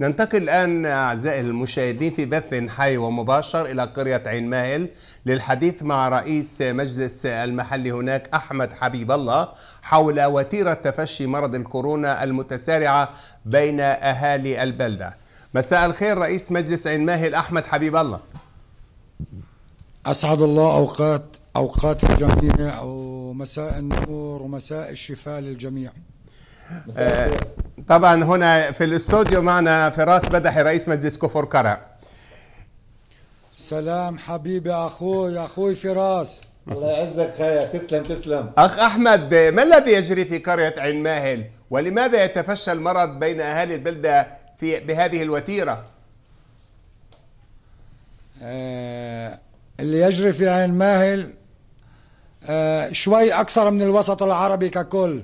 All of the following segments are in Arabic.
ننتقل الآن أعزائي المشاهدين في بث حي ومباشر إلى قرية عين مائل للحديث مع رئيس مجلس المحلي هناك أحمد حبيب الله حول وتيرة تفشي مرض الكورونا المتسارعة بين أهالي البلدة مساء الخير رئيس مجلس عين ماهل أحمد حبيب الله أسعد الله أوقات أوقات الجميع ومساء النور ومساء الشفاء للجميع مساء طبعا هنا في الاستوديو معنا فراس بدحي رئيس مجلس كفر كرع سلام حبيبي اخوي اخوي فراس الله يعزك خير تسلم تسلم اخ احمد ما الذي يجري في قريه عين ماهل ولماذا يتفشى المرض بين اهالي البلده في بهذه الوتيره آه اللي يجري في عين ماهل آه شوي اكثر من الوسط العربي ككل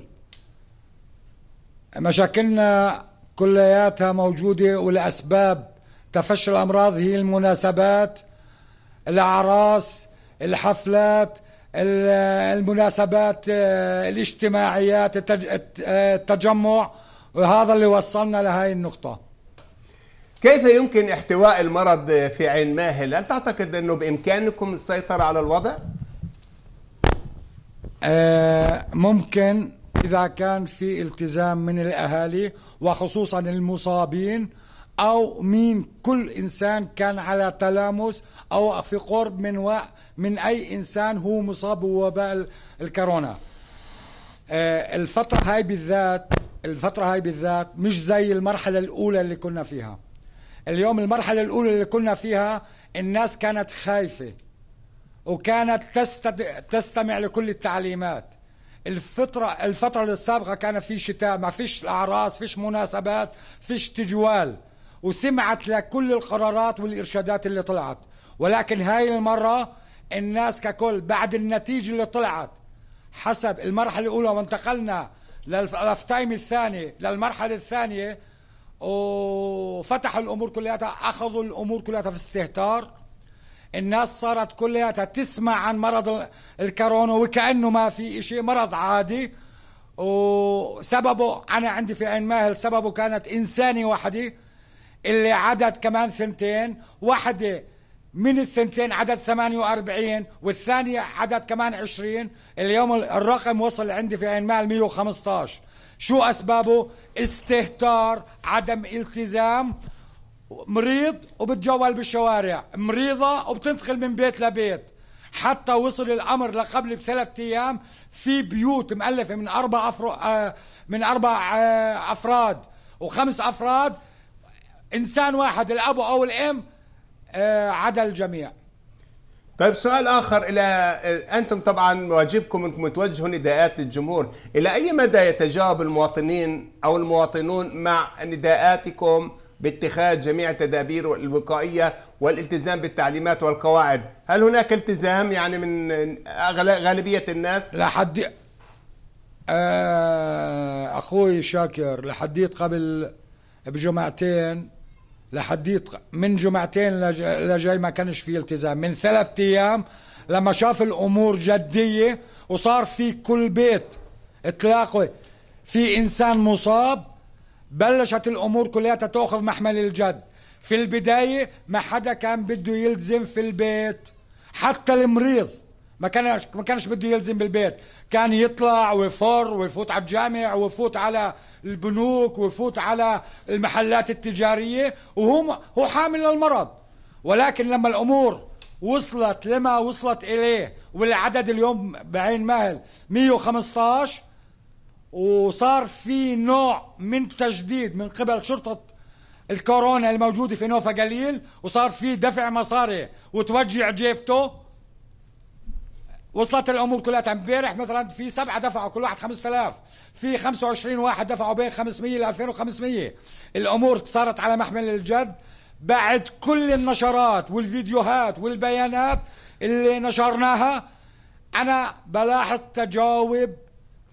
مشاكلنا كلياتها موجودة والأسباب تفشي الأمراض هي المناسبات الأعراس الحفلات المناسبات آه، الاجتماعيات آه، التجمع وهذا اللي وصلنا لهي النقطة كيف يمكن احتواء المرض في عين ماهل؟ هل تعتقد أنه بإمكانكم السيطرة على الوضع؟ آه، ممكن إذا كان في التزام من الأهالي وخصوصا المصابين أو مين كل إنسان كان على تلامس أو في قرب من و... من أي إنسان هو مصاب بوباء الكورونا آه، الفترة هاي بالذات الفترة هاي بالذات مش زي المرحلة الأولى اللي كنا فيها اليوم المرحلة الأولى اللي كنا فيها الناس كانت خايفة وكانت تستمع لكل التعليمات الفترة الفترة السابقة كان في شتاء ما فيش أعراس فيش مناسبات فيش تجوال وسمعت لكل القرارات والإرشادات اللي طلعت ولكن هاي المرة الناس ككل بعد النتيجة اللي طلعت حسب المرحلة الأولى وانتقلنا للفتايم الثاني للمرحلة الثانية وفتحوا الأمور كلها أخذوا الأمور كلها في استهتار الناس صارت كلها تسمع عن مرض الكورونا وكأنه ما في شيء مرض عادي وسببه أنا عندي في عين ماهل سببه كانت إنسانة وحدة اللي عدد كمان ثنتين وحدة من الثنتين عدد 48 والثانية عدد كمان 20 اليوم الرقم وصل عندي في عين مال 115 شو أسبابه استهتار عدم التزام مريض وبتجول بالشوارع مريضة وبتنتقل من بيت لبيت حتى وصل الأمر لقبل بثلاث أيام في بيوت مألفة من أربع أفر... آه، من أربع آه، أفراد وخمس أفراد إنسان واحد الأب أو الأم آه، عدا الجميع طيب سؤال اخر الى انتم طبعا واجبكم انكم توجهوا نداءات للجمهور، الى اي مدى يتجاوب المواطنين او المواطنون مع نداءاتكم باتخاذ جميع التدابير الوقائية والالتزام بالتعليمات والقواعد هل هناك التزام يعني من غالبية الناس؟ لحد آه أخوي شاكر لحديت قبل بجمعتين لحديت من جمعتين لجاي ما كانش في التزام من ثلاث أيام لما شاف الأمور جدية وصار في كل بيت تلاقي في إنسان مصاب بلشت الأمور كلها تأخذ محمل الجد في البداية ما حدا كان بده يلزم في البيت حتى المريض ما كانش ما كانش بده يلزم بالبيت كان يطلع ويفر ويفوت على الجامع ويفوت على البنوك ويفوت على المحلات التجارية وهو هو حامل للمرض ولكن لما الأمور وصلت لما وصلت إليه والعدد اليوم بعين مهل 115 وصار في نوع من تجديد من قبل شرطة الكورونا الموجودة في نوفا قليل وصار في دفع مصاري وتوجع جيبته وصلت الامور كلها امبارح مثلا في سبعه دفعوا كل واحد 5000 في 25 واحد دفعوا بين 500 ل 2500 الامور صارت على محمل الجد بعد كل النشرات والفيديوهات والبيانات اللي نشرناها انا بلاحظ تجاوب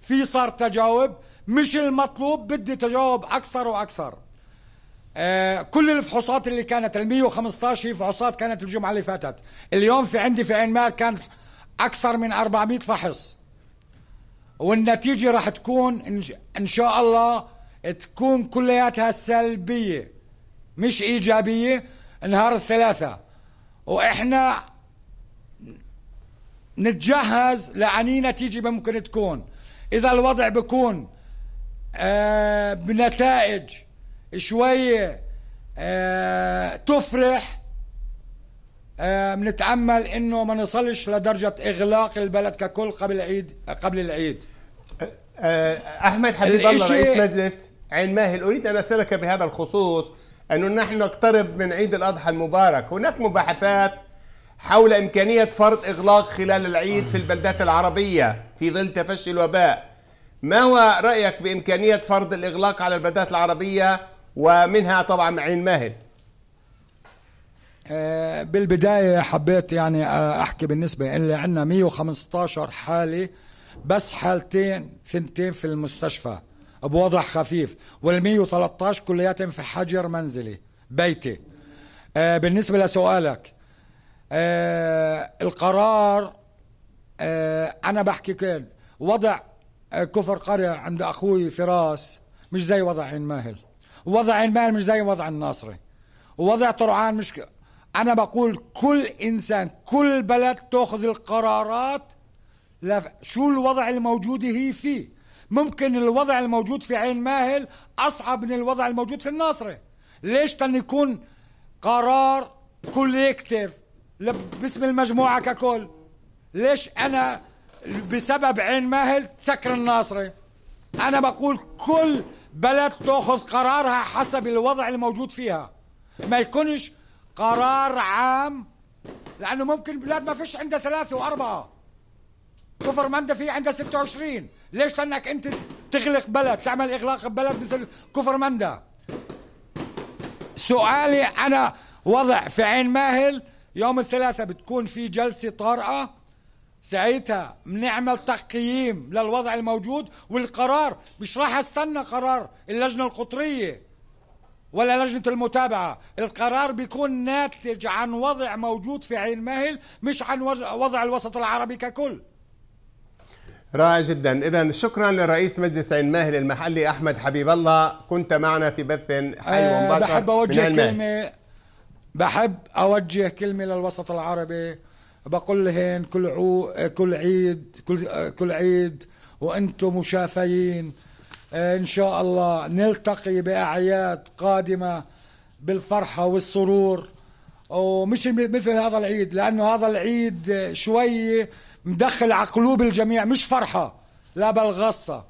في صار تجاوب مش المطلوب بدي تجاوب اكثر واكثر آه كل الفحوصات اللي كانت ال 115 هي فحوصات كانت الجمعه اللي فاتت اليوم في عندي في عين ما كان اكثر من 400 فحص والنتيجه راح تكون ان شاء الله تكون كلياتها سلبيه مش ايجابيه نهار الثلاثاء واحنا نتجهز لعنينه تيجي ممكن تكون إذا الوضع بكون آه بنتائج شوية آه تفرح بنتأمل آه إنه ما نصلش لدرجة إغلاق البلد ككل قبل العيد قبل العيد آه، آه، أحمد حبيب الله رئيس مجلس عين ماهل أريد أن أسألك بهذا الخصوص أنه نحن نقترب من عيد الأضحى المبارك هناك مباحثات حول إمكانية فرض إغلاق خلال العيد في البلدات العربية في ظل تفشي الوباء ما هو رأيك بإمكانية فرض الإغلاق على البلدات العربية ومنها طبعا معين ماهر آه، بالبداية حبيت يعني آه، أحكي بالنسبة اللي عندنا 115 حالة بس حالتين ثنتين في المستشفى بوضع خفيف وال 113 كلياتهم في حجر منزلي بيتي آه، بالنسبة لسؤالك آه القرار آه انا بحكي كان وضع آه كفر قريه عند اخوي فراس مش زي وضع عين ماهل وضع عين ماهل مش زي وضع الناصري ووضع طرعان مش ك... انا بقول كل انسان كل بلد تاخذ القرارات لف... شو الوضع الموجود هي فيه ممكن الوضع الموجود في عين ماهل اصعب من الوضع الموجود في الناصري ليش تن يكون قرار كوليكتيف باسم المجموعة ككل ليش أنا بسبب عين ماهل تسكر الناصرة أنا بقول كل بلد تأخذ قرارها حسب الوضع الموجود فيها ما يكونش قرار عام لأنه ممكن بلاد ما فيش عندها ثلاثة وأربعة كفر مندا في عندها 26 ليش لأنك أنت تغلق بلد تعمل إغلاق بلد مثل كفر مندا سؤالي أنا وضع في عين ماهل يوم الثلاثاء بتكون في جلسة طارئة ساعتها بنعمل تقييم للوضع الموجود والقرار مش راح استنى قرار اللجنة القطرية ولا لجنة المتابعة القرار بيكون ناتج عن وضع موجود في عين ماهل مش عن وضع الوسط العربي ككل رائع جدا اذا شكرا لرئيس مجلس عين ماهل المحلي احمد حبيب الله كنت معنا في بث حي ومباشر أه بحب اوجه كلمه بحب أوجه كلمة للوسط العربي بقول لهن كل عو كل عيد كل كل عيد وانتم مشافيين ان شاء الله نلتقي باعياد قادمه بالفرحه والسرور ومش مثل هذا العيد لانه هذا العيد شوي مدخل على قلوب الجميع مش فرحه لا بل غصه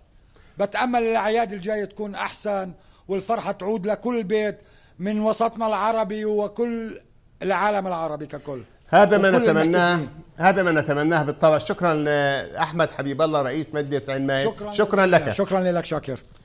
بتامل الاعياد الجايه تكون احسن والفرحه تعود لكل بيت من وسطنا العربي وكل العالم العربي ككل هذا ما نتمناه هذا ما نتمناه بالطبع شكرا لاحمد حبيب الله رئيس مجلس عين شكرا, شكرا لك شكرا لك شاكر